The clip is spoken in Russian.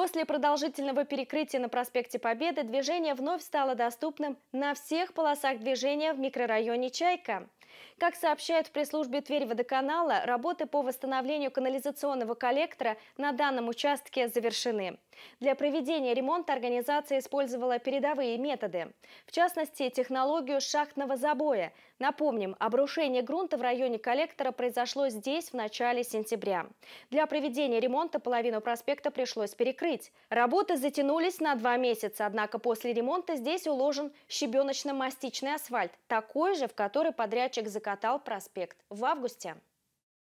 После продолжительного перекрытия на проспекте Победы движение вновь стало доступным на всех полосах движения в микрорайоне «Чайка». Как сообщают в пресс-службе Тверь водоканала, работы по восстановлению канализационного коллектора на данном участке завершены. Для проведения ремонта организация использовала передовые методы. В частности, технологию шахтного забоя. Напомним, обрушение грунта в районе коллектора произошло здесь в начале сентября. Для проведения ремонта половину проспекта пришлось перекрыть крыть. Работы затянулись на два месяца, однако после ремонта здесь уложен щебеночно-мастичный асфальт, такой же, в который подрядчик закатал проспект в августе.